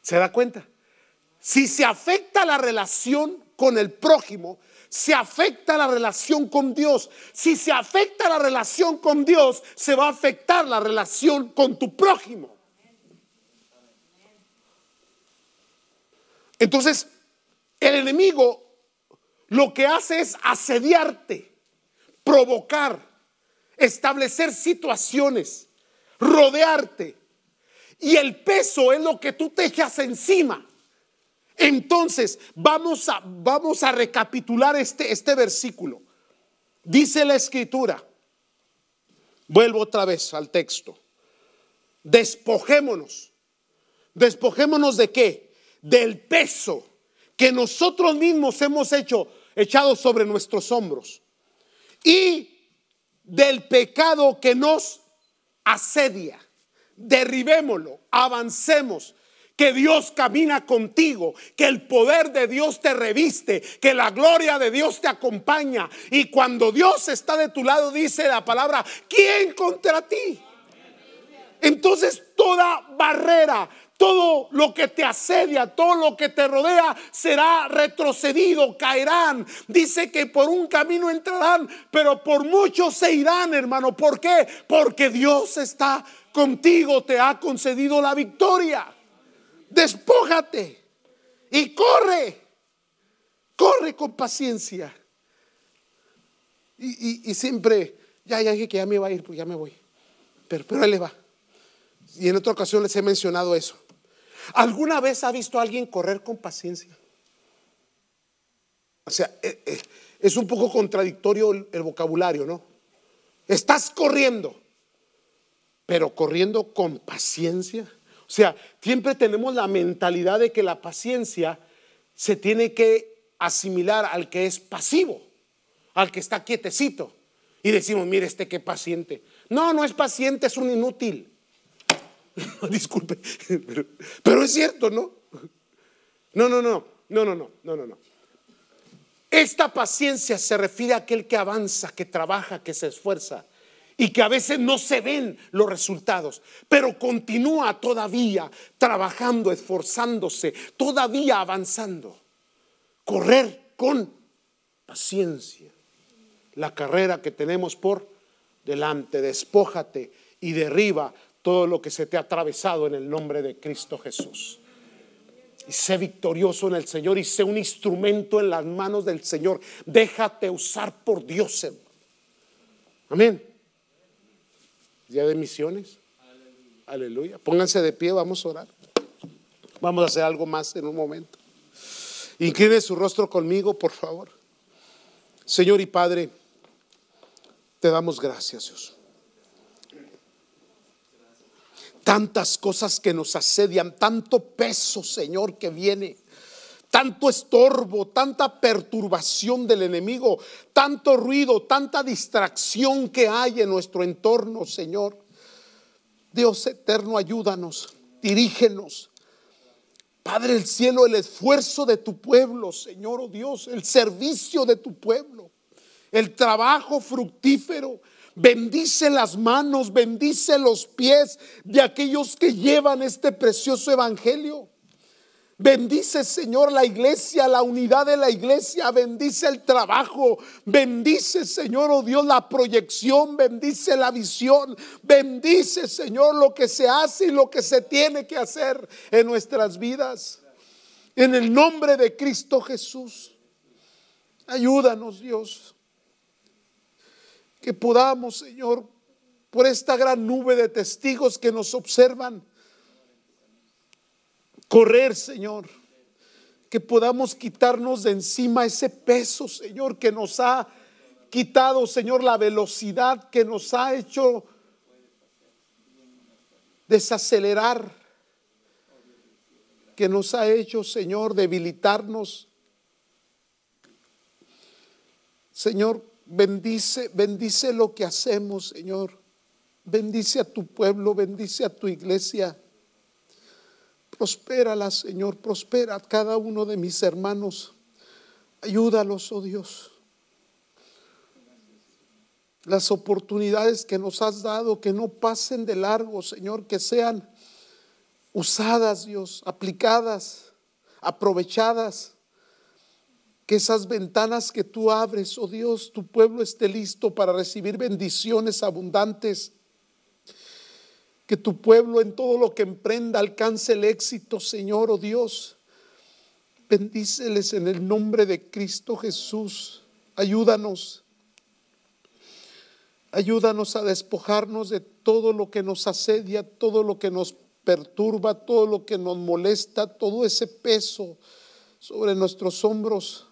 [SPEAKER 1] ¿Se da cuenta? Si se afecta la relación con el prójimo, se afecta la relación con Dios. Si se afecta la relación con Dios, se va a afectar la relación con tu prójimo. Entonces, el enemigo lo que hace es asediarte, provocar, establecer situaciones rodearte y el peso es lo que tú te encima. Entonces, vamos a, vamos a recapitular este, este versículo. Dice la escritura, vuelvo otra vez al texto, despojémonos. ¿Despojémonos de qué? Del peso que nosotros mismos hemos hecho, echado sobre nuestros hombros. Y del pecado que nos asedia. Derribémoslo, avancemos. Que Dios camina contigo, que el poder de Dios te reviste, que la gloria de Dios te acompaña. Y cuando Dios está de tu lado, dice la palabra, ¿quién contra ti? Entonces toda barrera, todo lo que te asedia, todo lo que te rodea será retrocedido, caerán. Dice que por un camino entrarán, pero por muchos se irán, hermano. ¿Por qué? Porque Dios está contigo, te ha concedido la victoria. Despójate y corre, corre con paciencia. Y, siempre, ya, ya dije que ya me va a ir, pues ya me voy. Pero, pero él le va. Y en otra ocasión les he mencionado eso. ¿Alguna vez ha visto a alguien correr con paciencia? O sea, eh, eh, es un poco contradictorio el vocabulario, ¿no? Estás corriendo, pero corriendo con paciencia. O sea, siempre tenemos la mentalidad de que la paciencia se tiene que asimilar al que es pasivo, al que está quietecito. Y decimos, mire, este qué paciente. No, no es paciente, es un inútil. Disculpe, pero, es cierto, ¿no? No, no, no, no, no, no, no, no, no. Esta paciencia se refiere a aquel que avanza, que trabaja, que se esfuerza y que a veces no se ven los resultados, pero continúa todavía trabajando, esforzándose, todavía avanzando. Correr con paciencia la carrera que tenemos por delante. Despójate y derriba todo lo que se te ha atravesado en el nombre de Cristo Jesús. Y sé victorioso en el Señor y sé un instrumento en las manos del Señor. Déjate usar por Dios, Amén. Día de misiones. Aleluya. Aleluya. Pónganse de pie, vamos a orar. Vamos a hacer algo más en un momento. Incline su rostro conmigo, por favor. Señor y Padre, te damos gracias, Dios tantas cosas que nos asedian, tanto peso, Señor, que viene, tanto estorbo, tanta perturbación del enemigo, tanto ruido, tanta distracción que hay en nuestro entorno, Señor. Dios eterno, ayúdanos, dirígenos. Padre del cielo, el esfuerzo de tu pueblo, Señor oh Dios, el servicio de tu pueblo, el trabajo fructífero, bendice las manos, bendice los pies de aquellos que llevan este precioso evangelio. Bendice, Señor, la iglesia, la unidad de la iglesia. Bendice el trabajo. Bendice, Señor, oh Dios, la proyección. Bendice la visión. Bendice, Señor, lo que se hace y lo que se tiene que hacer en nuestras vidas. En el nombre de Cristo Jesús. Ayúdanos, Dios que podamos, Señor, por esta gran nube de testigos que nos observan, correr, Señor, que podamos quitarnos de encima ese peso, Señor, que nos ha quitado, Señor, la velocidad que nos ha hecho desacelerar, que nos ha hecho, Señor, debilitarnos. Señor, Bendice, bendice lo que hacemos, Señor. Bendice a tu pueblo, bendice a tu iglesia. Prospérala, Señor, prospera a cada uno de mis hermanos. Ayúdalos, oh Dios. Las oportunidades que nos has dado, que no pasen de largo, Señor, que sean usadas, Dios, aplicadas, aprovechadas que esas ventanas que tú abres, oh Dios, tu pueblo esté listo para recibir bendiciones abundantes. Que tu pueblo en todo lo que emprenda alcance el éxito, Señor, oh Dios. Bendíceles en el nombre de Cristo Jesús. Ayúdanos. Ayúdanos a despojarnos de todo lo que nos asedia, todo lo que nos perturba, todo lo que nos molesta, todo ese peso sobre nuestros hombros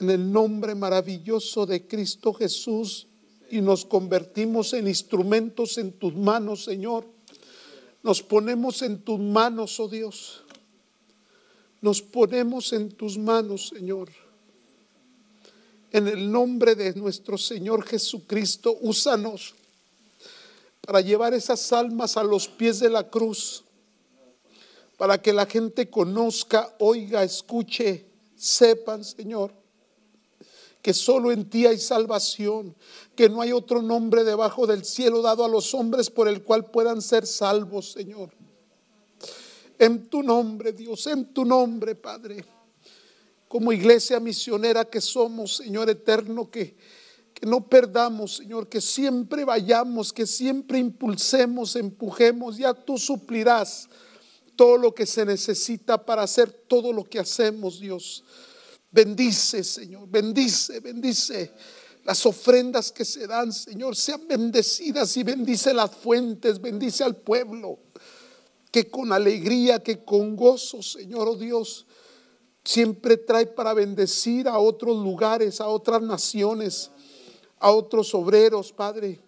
[SPEAKER 1] en el nombre maravilloso de Cristo Jesús y nos convertimos en instrumentos en tus manos, Señor. Nos ponemos en tus manos, oh Dios. Nos ponemos en tus manos, Señor. En el nombre de nuestro Señor Jesucristo, úsanos para llevar esas almas a los pies de la cruz, para que la gente conozca, oiga, escuche, sepan, Señor, que solo en ti hay salvación, que no hay otro nombre debajo del cielo dado a los hombres por el cual puedan ser salvos, Señor. En tu nombre, Dios, en tu nombre, Padre. Como iglesia misionera que somos, Señor eterno, que, que no perdamos, Señor, que siempre vayamos, que siempre impulsemos, empujemos, ya tú suplirás todo lo que se necesita para hacer todo lo que hacemos, Dios. Bendice, Señor, bendice, bendice. Las ofrendas que se dan, Señor, sean bendecidas y bendice las fuentes, bendice al pueblo. Que con alegría, que con gozo, Señor, oh Dios, siempre trae para bendecir a otros lugares, a otras naciones, a otros obreros, Padre.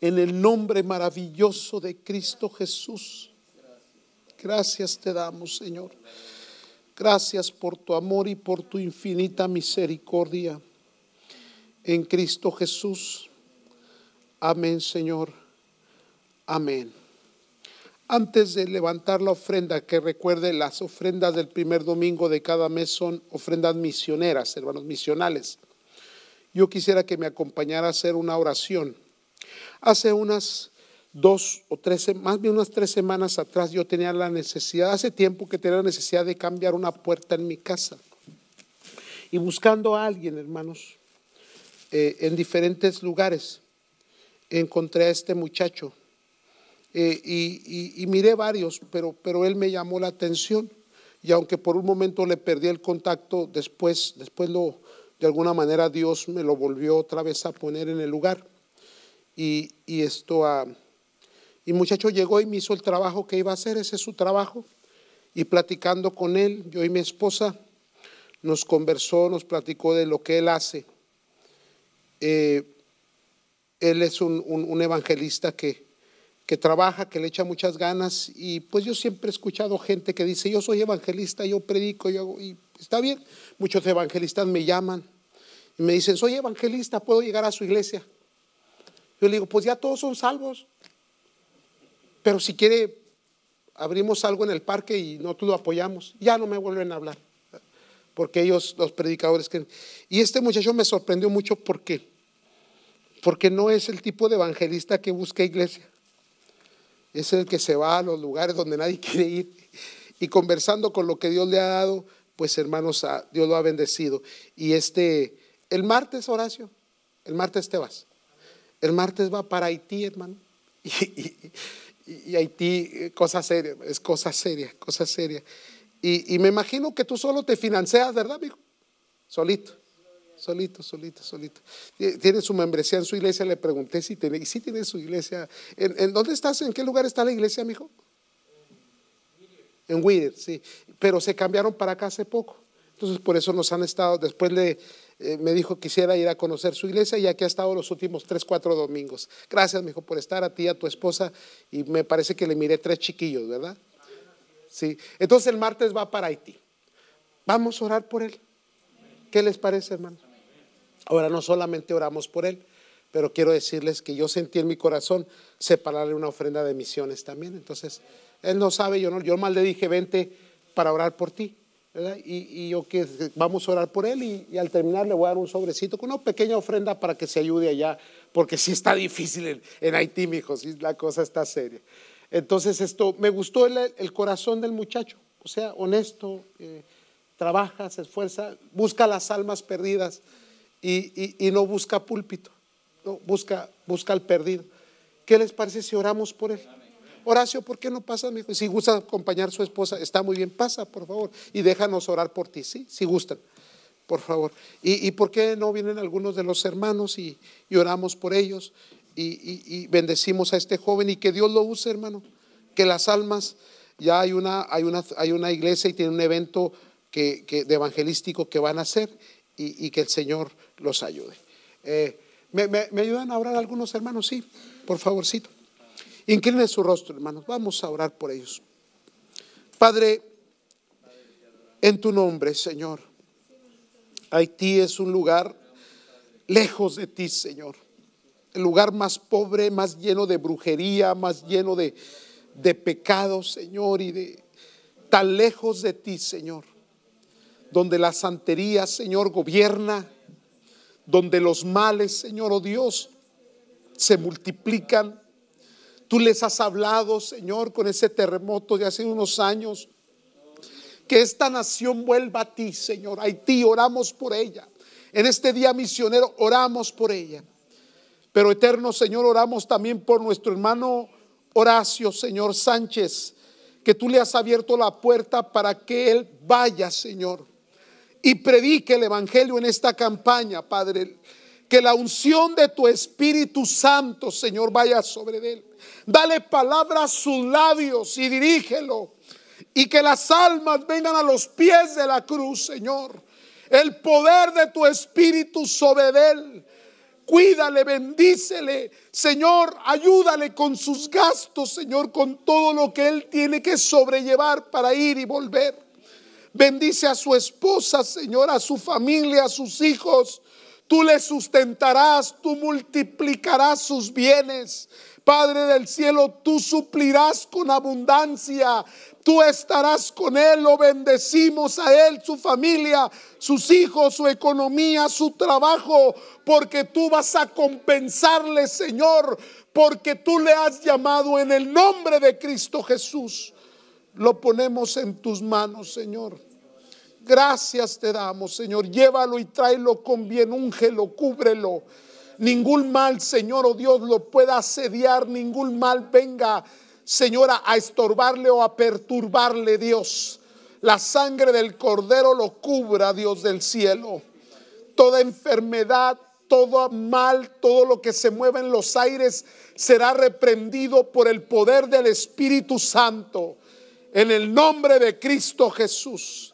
[SPEAKER 1] En el nombre maravilloso de Cristo Jesús. Gracias te damos, Señor. Gracias por tu amor y por tu infinita misericordia. En Cristo Jesús. Amén, Señor. Amén. Antes de levantar la ofrenda, que recuerde las ofrendas del primer domingo de cada mes son ofrendas misioneras, hermanos misionales. Yo quisiera que me acompañara a hacer una oración. Hace unas dos o tres, más bien unas tres semanas atrás, yo tenía la necesidad, hace tiempo que tenía la necesidad de cambiar una puerta en mi casa. Y buscando a alguien, hermanos, eh, en diferentes lugares, encontré a este muchacho. Eh, y, miré varios, pero, pero él me llamó la atención. Y aunque por un momento le perdí el contacto, después, después lo, de alguna manera Dios me lo volvió otra vez a poner en el lugar. Y, esto a... Y muchacho llegó y me hizo el trabajo que iba a hacer, ese es su trabajo. Y platicando con él, yo y mi esposa, nos conversó, nos platicó de lo que él hace. Eh, él es un, evangelista que, que trabaja, que le echa muchas ganas. Y pues yo siempre he escuchado gente que dice, yo soy evangelista, yo predico, yo y está bien. Muchos evangelistas me llaman y me dicen, soy evangelista, puedo llegar a su iglesia. Yo le digo, pues ya todos son salvos pero si quiere, abrimos algo en el parque y no tú lo apoyamos. Ya no me vuelven a hablar, porque ellos, los predicadores, que... Y este muchacho me sorprendió mucho ¿por qué? porque no es el tipo de evangelista que busca iglesia. Es el que se va a los lugares donde nadie quiere ir y conversando con lo que Dios le ha dado, pues hermanos, Dios lo ha bendecido. Y este, el martes, Horacio, el martes te vas. El martes va para Haití, hermano. y Haití, eh, cosa seria, es cosa seria, cosa seria. Y, me imagino que tú solo te financias, ¿verdad, amigo? Solito, solito, solito, solito. Tiene su membresía en su iglesia, le pregunté si tiene, y si tiene su iglesia. ¿En, dónde estás? ¿En qué lugar está la iglesia, amigo? En Wither, sí. Pero se cambiaron para acá hace poco. Entonces, por eso nos han estado, después de... Eh, me dijo quisiera ir a conocer su iglesia y aquí ha estado los últimos tres, cuatro domingos. Gracias, me dijo, por estar a ti, a tu esposa y me parece que le miré tres chiquillos, ¿verdad? Sí. Entonces el martes va para Haití. Vamos a orar por él. ¿Qué les parece, hermano? Ahora no solamente oramos por él, pero quiero decirles que yo sentí en mi corazón separarle una ofrenda de misiones también. Entonces, él no sabe, yo no, yo mal le dije, vente para orar por ti. Y, yo que vamos a orar por él y, al terminar le voy a dar un sobrecito con una pequeña ofrenda para que se ayude allá, porque si está difícil en, Haití, mijo, sí, la cosa está seria. Entonces esto, me gustó el, corazón del muchacho, o sea, honesto, eh, trabaja, se esfuerza, busca las almas perdidas y, no busca púlpito, no, busca, busca al perdido. ¿Qué les parece si oramos por él? Horacio, ¿por qué no pasa? mi si gusta acompañar a su esposa, está muy bien, pasa, por favor, y déjanos orar por ti, ¿sí? Si gustan, por favor. ¿Y, por qué no vienen algunos de los hermanos y, oramos por ellos y, bendecimos a este joven y que Dios lo use, hermano? Que las almas, ya hay una, hay una, hay una iglesia y tiene un evento que, evangelístico que van a hacer y, que el Señor los ayude. Eh, ¿me, me ayudan a orar algunos hermanos? Sí, por favorcito. Incline su rostro, hermanos. Vamos a orar por ellos. Padre, en tu nombre, Señor. Haití es un lugar lejos de ti, Señor. El lugar más pobre, más lleno de brujería, más lleno de, de pecado, Señor, y de tan lejos de ti, Señor. Donde la santería, Señor, gobierna, donde los males, Señor, oh Dios, se multiplican, Tú les has hablado, Señor, con ese terremoto de hace unos años. Que esta nación vuelva a ti, Señor. Haití, oramos por ella. En este día misionero, oramos por ella. Pero eterno, Señor, oramos también por nuestro hermano Horacio, Señor Sánchez, que tú le has abierto la puerta para que él vaya, Señor, y predique el Evangelio en esta campaña, Padre que la unción de tu Espíritu Santo, Señor, vaya sobre él. Dale palabra a sus labios y dirígelo. Y que las almas vengan a los pies de la cruz, Señor. El poder de tu Espíritu sobre él. Cuídale, bendícele. Señor, ayúdale con sus gastos, Señor, con todo lo que él tiene que sobrellevar para ir y volver. Bendice a su esposa, Señor, a su familia, a sus hijos. Tú le sustentarás, tú multiplicarás sus bienes. Padre del cielo, tú suplirás con abundancia, tú estarás con él, lo bendecimos a él, su familia, sus hijos, su economía, su trabajo, porque tú vas a compensarle, Señor, porque tú le has llamado en el nombre de Cristo Jesús. Lo ponemos en tus manos, Señor. Gracias te damos, Señor. Llévalo y tráelo con bien, úngelo, cúbrelo. Ningún mal, Señor o Dios, lo pueda asediar. Ningún mal venga, Señora, a estorbarle o a perturbarle, Dios. La sangre del Cordero lo cubra, Dios del cielo. Toda enfermedad, todo mal, todo lo que se mueve en los aires será reprendido por el poder del Espíritu Santo. En el nombre de Cristo Jesús.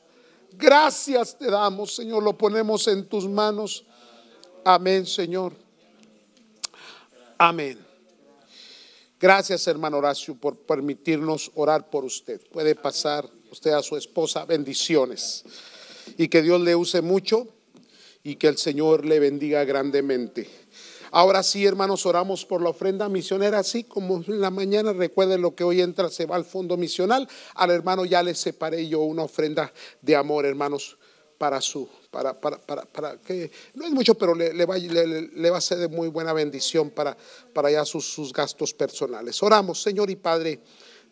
[SPEAKER 1] Gracias te damos, Señor. Lo ponemos en tus manos. Amén, Señor. Amén. Gracias, hermano Horacio, por permitirnos orar por usted. Puede pasar usted a su esposa bendiciones. Y que Dios le use mucho y que el Señor le bendiga grandemente. Ahora sí, hermanos, oramos por la ofrenda misionera, así como en la mañana, recuerden lo que hoy entra, se va al fondo misional. Al hermano ya le separé yo una ofrenda de amor, hermanos, para su, para, para, para, que no es mucho, pero le, va, a ser de muy buena bendición para, para ya sus, sus gastos personales. Oramos, Señor y Padre,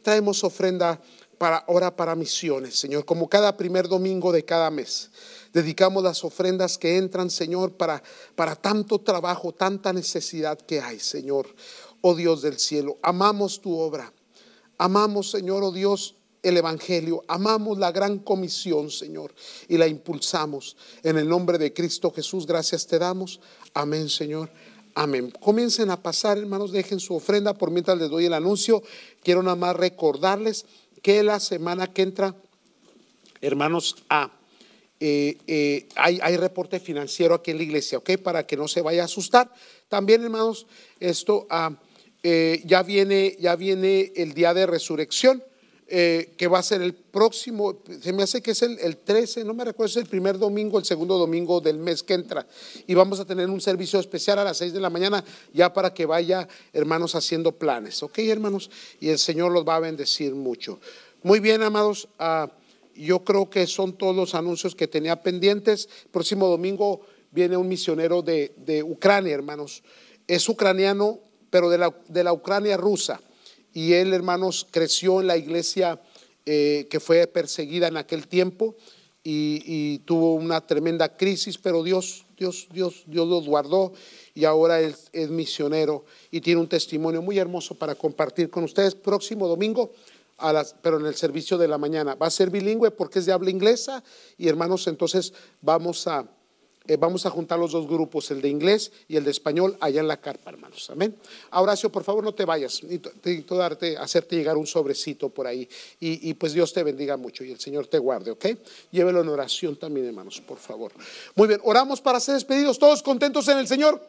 [SPEAKER 1] traemos ofrenda para hora para misiones, Señor, como cada primer domingo de cada mes. Dedicamos las ofrendas que entran, Señor, para, para tanto trabajo, tanta necesidad que hay, Señor. Oh Dios del cielo, amamos tu obra. Amamos, Señor, oh Dios, el Evangelio. Amamos la gran comisión, Señor, y la impulsamos. En el nombre de Cristo Jesús, gracias te damos. Amén, Señor. Amén. Comiencen a pasar, hermanos, dejen su ofrenda por mientras les doy el anuncio. Quiero nada más recordarles que la semana que entra, hermanos, a... Ah, eh, eh, hay, hay, reporte financiero aquí en la iglesia, ¿ok? Para que no se vaya a asustar. También, hermanos, esto ah, eh, ya, viene, ya viene el día de resurrección. Eh, que va a ser el próximo, se me hace que es el, 13, no me recuerdo, es el primer domingo, el segundo domingo del mes que entra. Y vamos a tener un servicio especial a las 6 de la mañana, ya para que vaya, hermanos, haciendo planes. ¿Ok, hermanos? Y el Señor los va a bendecir mucho. Muy bien, amados. Ah, yo creo que son todos los anuncios que tenía pendientes. próximo domingo viene un misionero de, Ucrania, hermanos. Es ucraniano, pero de la Ucrania rusa. Y él, hermanos, creció en la iglesia eh, que fue perseguida en aquel tiempo y, tuvo una tremenda crisis, pero Dios, Dios, Dios, Dios lo guardó y ahora él es misionero y tiene un testimonio muy hermoso para compartir con ustedes próximo domingo. pero en el servicio de la mañana. Va a ser bilingüe porque es de habla inglesa y hermanos, entonces vamos a, eh, vamos a juntar los dos grupos, el de inglés y el de español, allá en la carpa, hermanos. Amén. Horacio, por favor, no te vayas. Necesito darte, hacerte llegar un sobrecito por ahí. Y, pues Dios te bendiga mucho y el Señor te guarde, ¿ok? Llévelo en oración también, hermanos, por favor. Muy bien, oramos para ser despedidos, todos contentos en el Señor.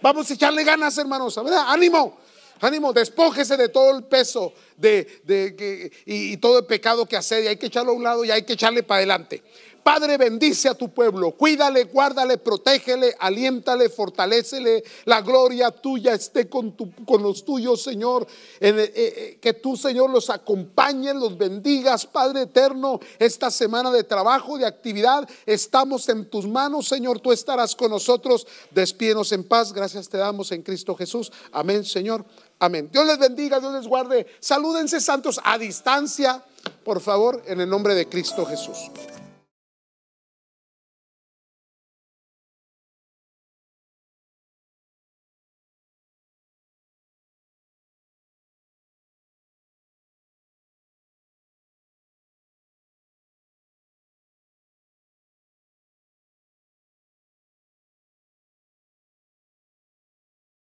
[SPEAKER 1] Vamos a echarle ganas, hermanos, ¿verdad? Ánimo. Ánimo, despójese de todo el peso de, y, y, todo el pecado que hace, y hay que echarlo a un lado y hay que echarle para adelante. Padre, bendice a tu pueblo, cuídale, guárdale, protégele, aliéntale, fortalécele. La gloria tuya esté con, los tuyos, Señor. Eh, eh, que tú, Señor, los acompañes, los bendigas, Padre eterno. Esta semana de trabajo, de actividad, estamos en tus manos, Señor. Tú estarás con nosotros. despíenos en paz. Gracias te damos en Cristo Jesús. Amén, Señor. Amén. Dios les bendiga, Dios les guarde. Salúdense, santos, a distancia, por favor, en el nombre de Cristo Jesús.